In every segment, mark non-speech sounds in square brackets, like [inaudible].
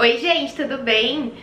Oi gente, tudo bem?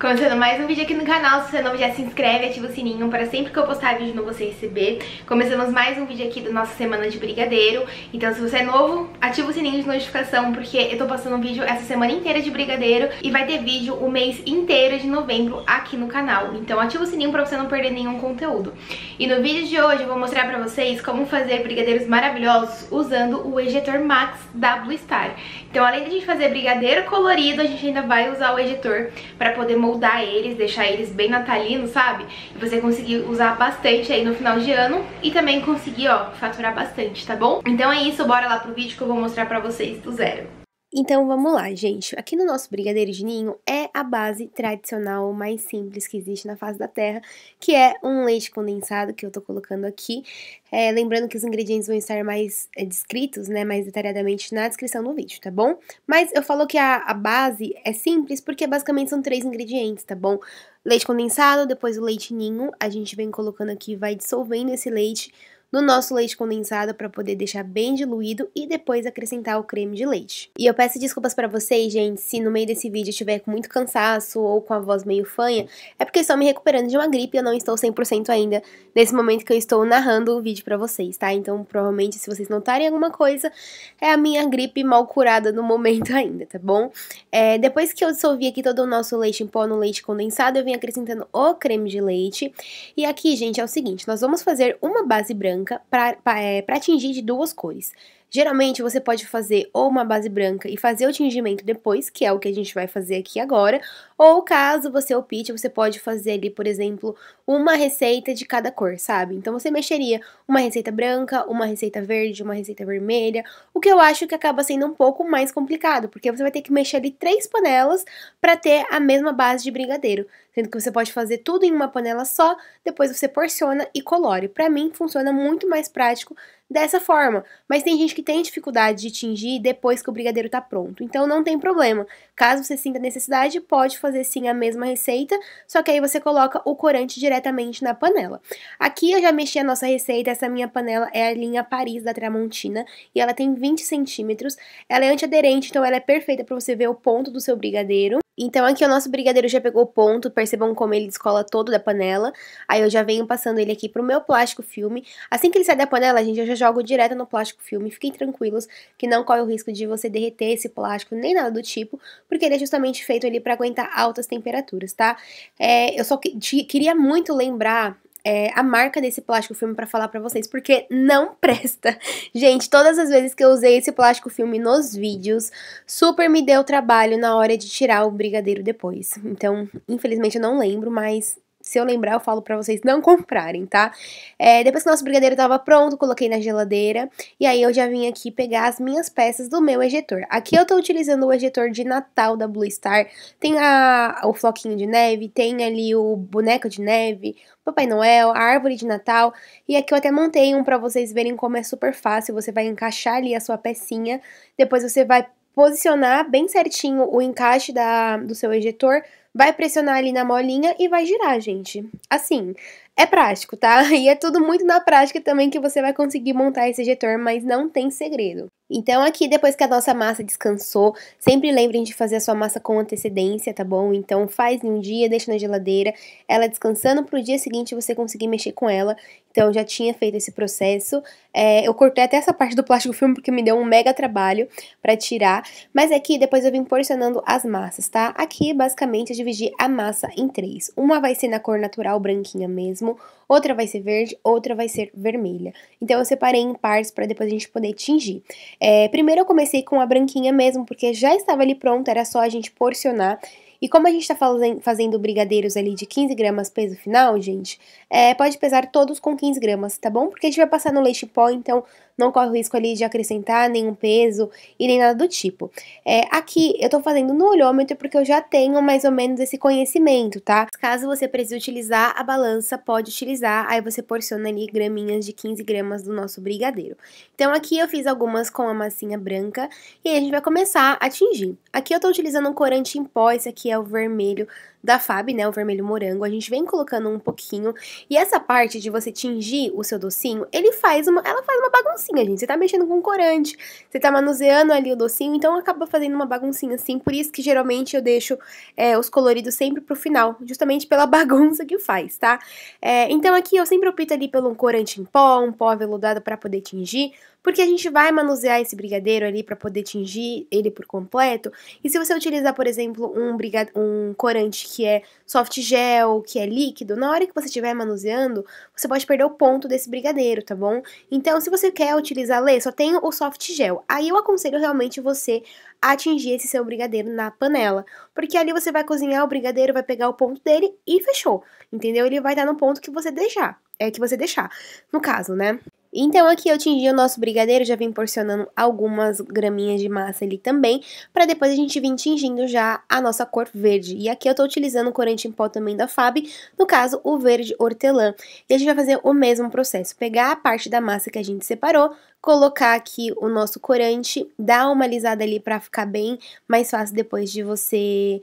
Começando mais um vídeo aqui no canal, se você é novo já se inscreve, ativa o sininho para sempre que eu postar vídeo novo você receber. Começamos mais um vídeo aqui da nossa semana de brigadeiro, então se você é novo, ativa o sininho de notificação porque eu tô postando vídeo essa semana inteira de brigadeiro e vai ter vídeo o mês inteiro de novembro aqui no canal. Então ativa o sininho para você não perder nenhum conteúdo. E no vídeo de hoje eu vou mostrar para vocês como fazer brigadeiros maravilhosos usando o ejetor Max da Blue Star. Então além de a gente fazer brigadeiro colorido, a gente ainda vai usar o ejetor para poder montar moldar eles, deixar eles bem natalinos, sabe? E você conseguir usar bastante aí no final de ano e também conseguir, ó, faturar bastante, tá bom? Então é isso, bora lá pro vídeo que eu vou mostrar pra vocês do zero. Então vamos lá, gente. Aqui no nosso brigadeiro de ninho é a base tradicional mais simples que existe na face da Terra, que é um leite condensado que eu tô colocando aqui. É, lembrando que os ingredientes vão estar mais é, descritos, né, mais detalhadamente na descrição do vídeo, tá bom? Mas eu falo que a, a base é simples porque basicamente são três ingredientes, tá bom? Leite condensado, depois o leite ninho, a gente vem colocando aqui, vai dissolvendo esse leite no nosso leite condensado para poder deixar bem diluído e depois acrescentar o creme de leite. E eu peço desculpas para vocês, gente, se no meio desse vídeo eu estiver com muito cansaço ou com a voz meio fanha, é porque estou me recuperando de uma gripe e eu não estou 100% ainda nesse momento que eu estou narrando o vídeo para vocês, tá? Então, provavelmente, se vocês notarem alguma coisa, é a minha gripe mal curada no momento [laughs] ainda, tá bom? É, depois que eu dissolvi aqui todo o nosso leite em pó no leite condensado, eu vim acrescentando o creme de leite. E aqui, gente, é o seguinte, nós vamos fazer uma base branca branca para é, atingir de duas cores, Geralmente você pode fazer ou uma base branca e fazer o tingimento depois, que é o que a gente vai fazer aqui agora, ou caso você opte, você pode fazer ali, por exemplo, uma receita de cada cor, sabe? Então você mexeria uma receita branca, uma receita verde, uma receita vermelha, o que eu acho que acaba sendo um pouco mais complicado, porque você vai ter que mexer ali três panelas para ter a mesma base de brigadeiro, sendo que você pode fazer tudo em uma panela só, depois você porciona e colore. Para mim funciona muito mais prático dessa forma. Mas tem gente que tem dificuldade de tingir depois que o brigadeiro tá pronto. Então não tem problema. Caso você sinta necessidade, pode fazer sim a mesma receita, só que aí você coloca o corante diretamente na panela. Aqui eu já mexi a nossa receita, essa minha panela é a linha Paris da Tramontina e ela tem 20 centímetros. Ela é antiaderente, então ela é perfeita para você ver o ponto do seu brigadeiro. Então aqui o nosso brigadeiro já pegou ponto, percebam como ele descola todo da panela. Aí eu já venho passando ele aqui pro meu plástico filme. Assim que ele sai da panela, gente, eu já jogo direto no plástico filme. Fiquem tranquilos que não corre o risco de você derreter esse plástico, nem nada do tipo, porque ele é justamente feito ali para aguentar altas temperaturas, tá? É, eu só que, queria muito lembrar é, a marca desse plástico filme para falar para vocês, porque não [laughs] presta. Gente, todas as vezes que eu usei esse plástico filme nos vídeos, super me deu trabalho na hora de tirar o brigadeiro depois. Então, infelizmente eu não lembro, mas se eu lembrar, eu falo para vocês não comprarem, tá? É, depois que o nosso brigadeiro tava pronto, coloquei na geladeira. E aí eu já vim aqui pegar as minhas peças do meu ejetor. Aqui eu tô utilizando o ejetor de Natal da Blue Star. Tem a, o floquinho de neve, tem ali o boneco de neve, Papai Noel, a árvore de Natal. E aqui eu até montei um para vocês verem como é super fácil. Você vai encaixar ali a sua pecinha, depois você vai posicionar bem certinho o encaixe da, do seu ejetor vai pressionar ali na molinha e vai girar, gente. Assim, é prático, tá? [laughs] E é tudo muito na prática também que você vai conseguir montar esse ejetor, mas não tem segredo. Então, aqui, depois que a nossa massa descansou, sempre lembrem de fazer a sua massa com antecedência, tá bom? Então, faz em um dia, deixa na geladeira, ela descansando pro dia seguinte você conseguir mexer com ela. Então, já tinha feito esse processo. É, eu cortei até essa parte do plástico filme porque me deu um mega trabalho para tirar. Mas aqui, depois eu vim porcionando as massas, tá? Aqui, basicamente, eu é dividi a massa em três. Uma vai ser na cor natural, branquinha mesmo, outra vai ser verde, outra vai ser vermelha. Então, eu separei em partes para depois a gente poder tingir. É, primeiro eu comecei com a branquinha mesmo, porque já estava ali pronta, era só a gente porcionar. E como a gente está fazendo brigadeiros ali de 15 gramas peso final, gente, é, pode pesar todos com 15 gramas, tá bom? Porque a gente vai passar no leite pó, então não corre o risco ali de acrescentar nenhum peso e nem nada do tipo. É, aqui eu tô fazendo no olhômetro porque eu já tenho mais ou menos esse conhecimento, tá? Caso você precise utilizar a balança, pode utilizar, aí você porciona ali graminhas de 15 gramas do nosso brigadeiro. Então aqui eu fiz algumas com a massinha branca e aí a gente vai começar a tingir. Aqui eu tô utilizando um corante em pó, esse aqui é o vermelho da FAB, né, o vermelho morango, a gente vem colocando um pouquinho, e essa parte de você tingir o seu docinho, ele faz uma, ela faz uma baguncinha, gente, você tá mexendo com corante, você tá manuseando ali o docinho, então acaba fazendo uma baguncinha assim, por isso que geralmente eu deixo é, os coloridos sempre pro final, justamente pela [laughs] bagunça que faz, tá? É, então aqui eu sempre opto ali pelo um corante em pó, um pó aveludado para poder tingir, porque a gente vai manusear esse brigadeiro ali para poder tingir ele por completo. E se você utilizar, por exemplo, um, um corante que é soft gel, que é líquido, na hora que você estiver manuseando, você pode perder o ponto desse brigadeiro, tá bom? Então, se você quer utilizar lê, só tem o soft gel. Aí eu aconselho realmente você a atingir esse seu brigadeiro na panela, porque ali você vai cozinhar o brigadeiro, vai pegar o ponto dele e fechou, entendeu? Ele vai estar no ponto que você deixar, é que você deixar, no caso, né? Então aqui eu tingi o nosso brigadeiro, já vim porcionando algumas graminhas de massa ali também, para depois a gente vir tingindo já a nossa cor verde. E aqui eu tô utilizando corante em pó também da Fab, no caso o verde hortelã. E a gente vai fazer o mesmo processo, pegar a parte da massa que a gente separou, colocar aqui o nosso corante, dar uma alisada ali para ficar bem mais fácil depois de você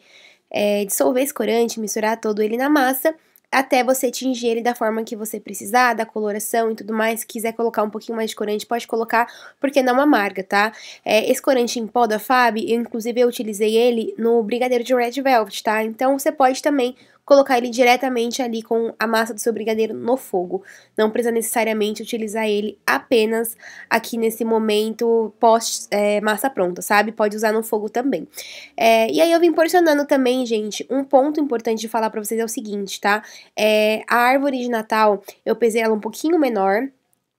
é, dissolver esse corante, misturar todo ele na massa até você tingir ele da forma que você precisar, da coloração e tudo mais. Se quiser colocar um pouquinho mais de corante, pode colocar, porque não amarga, tá? É, esse corante em pó da Fab, eu, inclusive eu utilizei ele no brigadeiro de Red Velvet, tá? Então você pode também colocar ele diretamente ali com a massa do seu brigadeiro no fogo. Não precisa necessariamente utilizar ele apenas aqui nesse momento pós é, massa pronta, sabe? Pode usar no fogo também. É, e aí eu vim porcionando também, gente, um ponto importante de falar para vocês é o seguinte, tá? É, a árvore de Natal, eu pesei ela um pouquinho menor,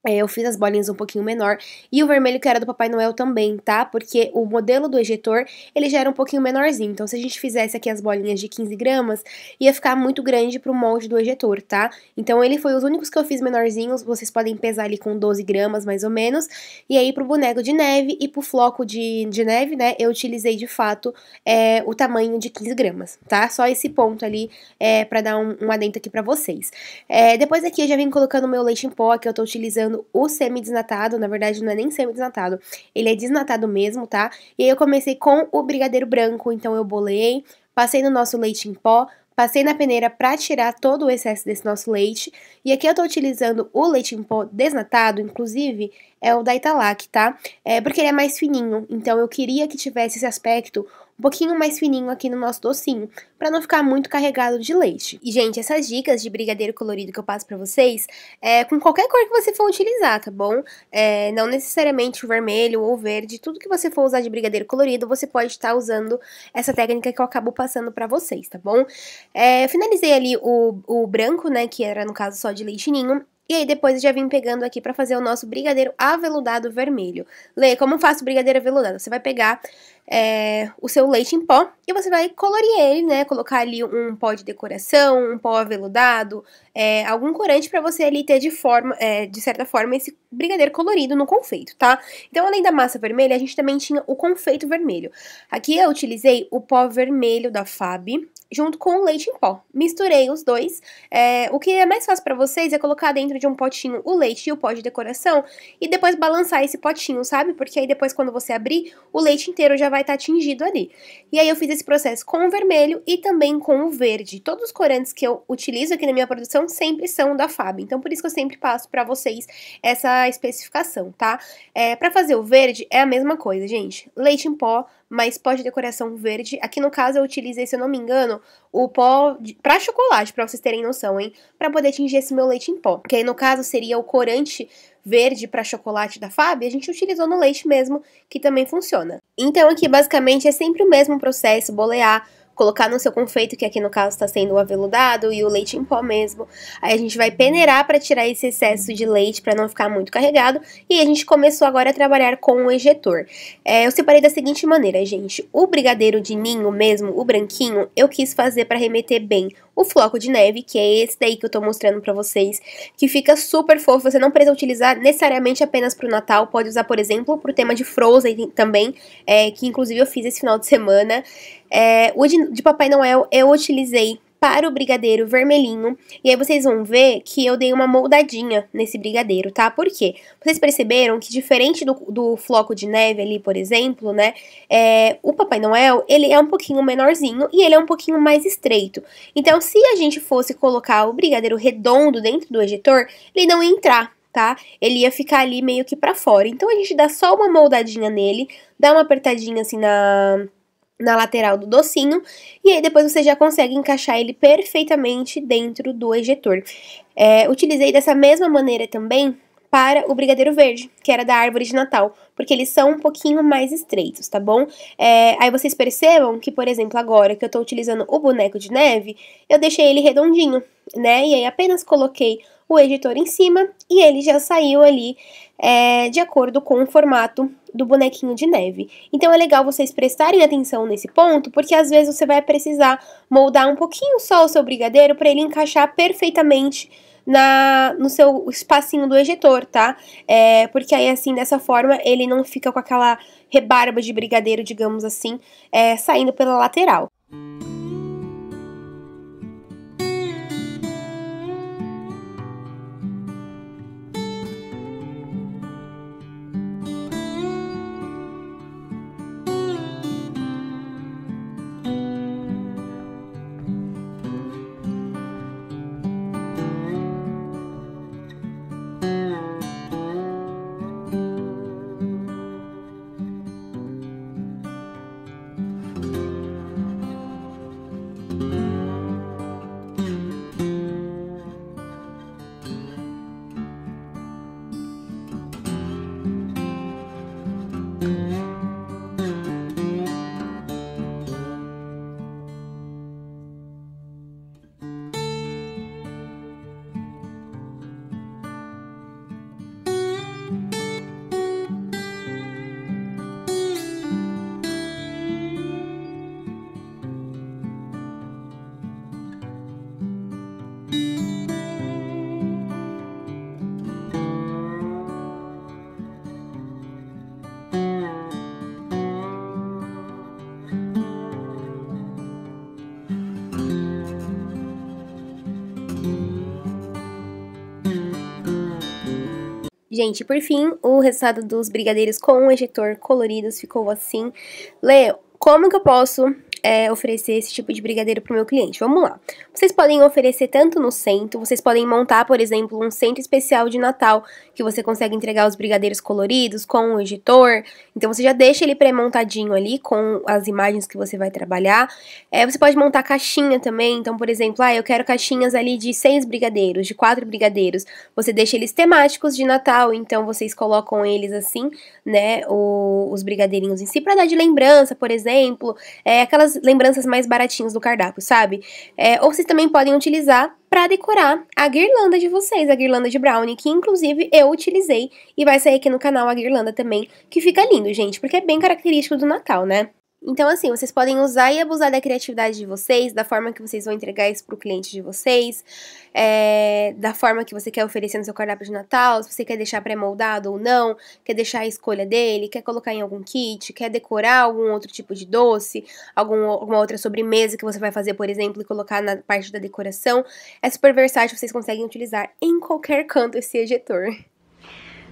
é, eu fiz as bolinhas um pouquinho menor. E o vermelho que era do Papai Noel também, tá? Porque o modelo do ejetor, ele já era um pouquinho menorzinho. Então, se a gente fizesse aqui as bolinhas de 15 gramas, ia ficar muito grande pro molde do ejetor, tá? Então, ele foi os únicos que eu fiz menorzinhos. Vocês podem pesar ali com 12 gramas, mais ou menos. E aí, pro boneco de neve e pro floco de, de neve, né? Eu utilizei, de fato, é, o tamanho de 15 gramas, tá? Só esse ponto ali é, pra dar um, um aqui pra vocês. É, depois aqui, eu já vim colocando o meu leite em pó, que eu tô utilizando o semi-desnatado, na verdade não é nem semi-desnatado, ele é desnatado mesmo, tá? E aí eu comecei com o brigadeiro branco, então eu bolei, passei no nosso leite em pó, passei na peneira para tirar todo o excesso desse nosso leite. E aqui eu tô utilizando o leite em pó desnatado, inclusive, é o da Italac, tá? É porque ele é mais fininho, então eu queria que tivesse esse aspecto um pouquinho mais fininho aqui no nosso docinho, para não ficar muito carregado de leite. E, gente, essas dicas de brigadeiro colorido que eu passo para vocês, é com qualquer cor que você for utilizar, tá bom? É, não necessariamente o vermelho ou o verde, tudo que você for usar de brigadeiro colorido, você pode estar tá usando essa técnica que eu acabo passando para vocês, tá bom? É, eu finalizei ali o, o branco, né, que era no caso só de leite ninho, e aí depois eu já vim pegando aqui para fazer o nosso brigadeiro aveludado vermelho. Lê, como faço brigadeiro aveludado? Você vai pegar é, o seu leite em pó e você vai colorir ele, né? Colocar ali um pó de decoração, um pó aveludado, é, algum corante para você ali ter de forma, é, de certa forma, esse brigadeiro colorido no confeito, tá? Então, além da massa vermelha, a gente também tinha o confeito vermelho. Aqui eu utilizei o pó vermelho da Fab, junto com o leite em pó. Misturei os dois. É, o que é mais fácil para vocês é colocar dentro de um potinho o leite e o pó de decoração e depois balançar esse potinho, sabe? Porque aí depois quando você abrir, o leite inteiro já vai estar tá tingido ali. E aí eu fiz esse processo com o vermelho e também com o verde. Todos os corantes que eu utilizo aqui na minha produção sempre são da Fab, então por isso que eu sempre passo para vocês essa especificação, tá? É, para fazer o verde é a mesma coisa, gente. Leite em pó, mas pó de decoração verde. Aqui no caso eu utilizei, se eu não me engano, o pó de, pra chocolate, pra vocês terem noção, hein? Pra poder tingir esse meu leite em pó. Que aí no caso seria o corante verde para chocolate da Fábio, a gente utilizou no leite mesmo, que também funciona. Então aqui basicamente é sempre o mesmo processo, bolear, colocar no seu confeito, que aqui no caso está sendo o aveludado e o leite em pó mesmo. Aí a gente vai peneirar para tirar esse excesso de leite para não ficar muito carregado. E a gente começou agora a trabalhar com o ejetor. É, eu separei da seguinte maneira, gente. O brigadeiro de ninho mesmo, o branquinho, eu quis fazer para remeter bem o floco de neve, que é esse daí que eu tô mostrando pra vocês, que fica super fofo, você não precisa utilizar necessariamente apenas pro Natal, pode usar, por exemplo, pro tema de Frozen também, é, que inclusive eu fiz esse final de semana. É, o de, de Papai Noel eu utilizei para o brigadeiro vermelhinho. E aí vocês vão ver que eu dei uma moldadinha nesse brigadeiro, tá? Por quê? Vocês perceberam que diferente do, do floco de neve ali, por exemplo, né? É, o Papai Noel, ele é um pouquinho menorzinho e ele é um pouquinho mais estreito. Então, se a gente fosse colocar o brigadeiro redondo dentro do ejetor, ele não ia entrar, tá? Ele ia ficar ali meio que para fora. Então a gente dá só uma moldadinha nele, dá uma apertadinha assim na na lateral do docinho, e aí depois você já consegue encaixar ele perfeitamente dentro do ejetor. É, utilizei dessa mesma maneira também para o brigadeiro verde, que era da árvore de Natal, porque eles são um pouquinho mais estreitos, tá bom? É, aí vocês percebam que, por exemplo, agora que eu tô utilizando o boneco de neve, eu deixei ele redondinho, né? E aí apenas coloquei o editor em cima e ele já saiu ali é, de acordo com o formato do bonequinho de neve. Então é legal vocês prestarem atenção nesse ponto, porque às vezes você vai precisar moldar um pouquinho só o seu brigadeiro para ele encaixar perfeitamente na, no seu espacinho do ejetor, tá? É, porque aí, assim, dessa forma, ele não fica com aquela rebarba de brigadeiro, digamos assim, é, saindo pela lateral. Música Gente, por fim, o resultado dos brigadeiros com o ejetor coloridos ficou assim. Leo, como que eu posso é, oferecer esse tipo de brigadeiro para o meu cliente. Vamos lá. Vocês podem oferecer tanto no centro, vocês podem montar, por exemplo, um centro especial de Natal, que você consegue entregar os brigadeiros coloridos com o editor. Então você já deixa ele pré-montadinho ali com as imagens que você vai trabalhar. É, você pode montar caixinha também. Então, por exemplo, ah, eu quero caixinhas ali de seis brigadeiros, de quatro brigadeiros. Você deixa eles temáticos de Natal, então vocês colocam eles assim, né, o, os brigadeirinhos em si para dar de lembrança, por exemplo, é, aquelas umas lembranças mais baratinhas do cardápio, sabe? É, ou vocês também podem utilizar para decorar a guirlanda de vocês, a guirlanda de brownie, que inclusive eu utilizei e vai sair aqui no canal a guirlanda também, que fica lindo, gente, porque é bem característico do Natal, né? Então, assim, vocês podem usar e abusar da criatividade de vocês, da forma que vocês vão entregar isso para o cliente de vocês, é, da forma que você quer oferecer no seu cardápio de Natal, se você quer deixar pré-moldado ou não, quer deixar a escolha dele, quer colocar em algum kit, quer decorar algum outro tipo de doce, algum, alguma outra sobremesa que você vai fazer, por exemplo, e colocar na parte da decoração. É super versátil, vocês conseguem utilizar em qualquer canto esse ejetor.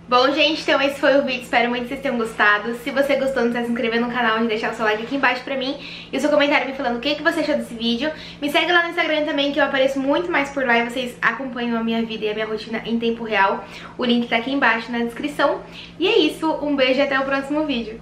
Bom, gente, então esse foi o vídeo, espero muito que vocês tenham gostado. Se você gostou, não tá se inscrever no canal e deixar o seu like aqui embaixo pra mim e o seu comentário me falando o que, que você achou desse vídeo. Me segue lá no Instagram também, que eu apareço muito mais por lá e vocês acompanham a minha vida e a minha rotina em tempo real. O link tá aqui embaixo na descrição. E é isso, um beijo e até o próximo vídeo.